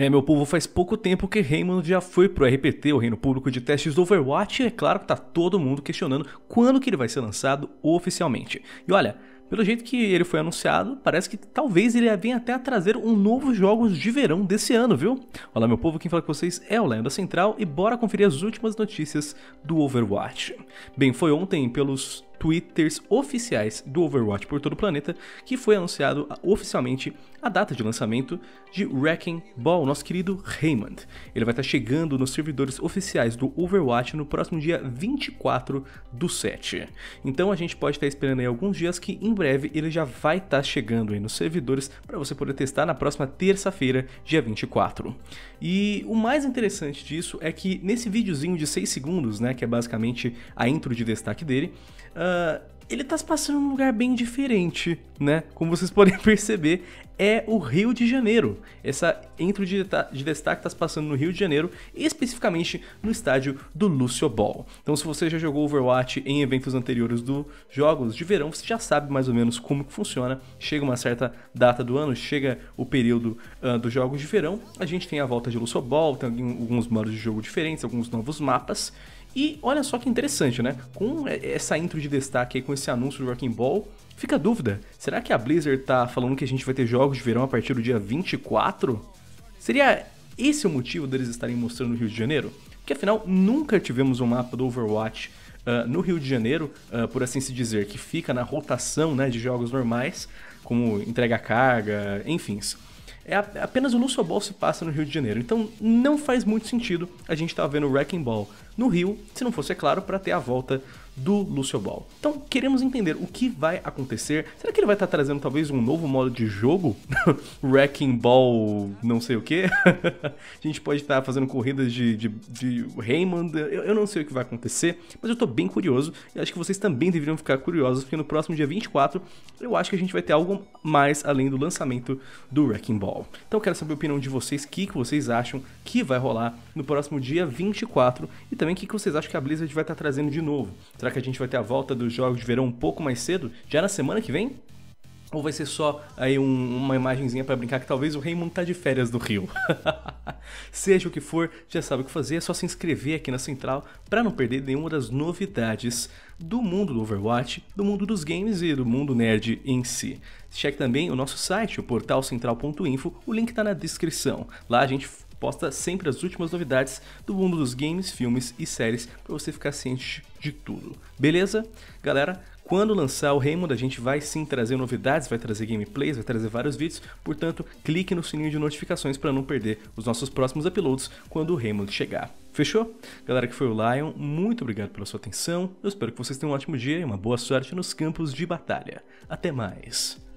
É, meu povo, faz pouco tempo que Raymond já foi pro RPT, o Reino Público de Testes do Overwatch, e é claro que tá todo mundo questionando quando que ele vai ser lançado oficialmente. E olha, pelo jeito que ele foi anunciado, parece que talvez ele venha até a trazer um novo jogos de verão desse ano, viu? Olá meu povo, quem fala com vocês é o Lenda Central e bora conferir as últimas notícias do Overwatch. Bem, foi ontem pelos twitters oficiais do Overwatch por todo o planeta, que foi anunciado oficialmente a data de lançamento de Wrecking Ball, nosso querido Raymond. Ele vai estar chegando nos servidores oficiais do Overwatch no próximo dia 24 do 7. Então a gente pode estar esperando aí alguns dias que em breve ele já vai estar chegando aí nos servidores para você poder testar na próxima terça-feira, dia 24. E o mais interessante disso é que nesse videozinho de 6 segundos, né, que é basicamente a intro de destaque dele, uh, Uh, ele tá se passando num lugar bem diferente, né? Como vocês podem perceber, é o Rio de Janeiro. Essa intro de, de destaque está se passando no Rio de Janeiro, especificamente no estádio do Lúcio Ball. Então, se você já jogou Overwatch em eventos anteriores dos jogos de verão, você já sabe mais ou menos como que funciona. Chega uma certa data do ano, chega o período uh, dos jogos de verão, a gente tem a volta de Lúcio Ball, tem alguns modos de jogo diferentes, alguns novos mapas. E olha só que interessante, né? Com é, essa intro de destaque aí, com esse anúncio do Rockin' Ball, fica a dúvida: será que a Blizzard tá falando que a gente vai ter jogos de verão a partir do dia 24? Seria esse o motivo deles estarem mostrando o Rio de Janeiro? Porque afinal, nunca tivemos um mapa do Overwatch Uh, no Rio de Janeiro, uh, por assim se dizer, que fica na rotação né, de jogos normais, como entrega carga, enfim. É apenas o nosso se passa no Rio de Janeiro, então não faz muito sentido a gente estar tá vendo o Wrecking Ball no Rio, se não fosse, é claro, para ter a volta do Lucio Ball. Então, queremos entender o que vai acontecer. Será que ele vai estar trazendo talvez um novo modo de jogo? Wrecking Ball não sei o que. a gente pode estar fazendo corridas de, de, de Raymond. Eu, eu, não sei o que vai acontecer, mas eu estou bem curioso e acho que vocês também deveriam ficar curiosos, porque no próximo dia 24 eu acho que a gente vai ter algo mais além do lançamento do Wrecking Ball. Então, quero saber a opinião de vocês, o que, que vocês acham que vai rolar no próximo dia 24 e também o que, que vocês acham que a Blizzard vai estar trazendo de novo. Será Será que a gente vai ter a volta dos jogos de verão um pouco mais cedo? Já na semana que vem? Ou vai ser só aí um, uma imagenzinha para brincar que talvez o Raymond tá de férias do Rio? Seja o que for, já sabe o que fazer, é só se inscrever aqui na Central para não perder nenhuma das novidades do mundo do Overwatch, do mundo dos games e do mundo nerd em si. Cheque também o nosso site, o portalcentral.info, o link está na descrição. Lá a gente posta sempre as últimas novidades do mundo dos games, filmes e séries para você ficar ciente de tudo. Beleza? Galera, quando lançar o Raymond, a gente vai sim trazer novidades, vai trazer gameplays, vai trazer vários vídeos, portanto, clique no sininho de notificações para não perder os nossos próximos uploads quando o Raymond chegar. Fechou? Galera que foi o Lion, muito obrigado pela sua atenção, eu espero que vocês tenham um ótimo dia e uma boa sorte nos campos de batalha. Até mais!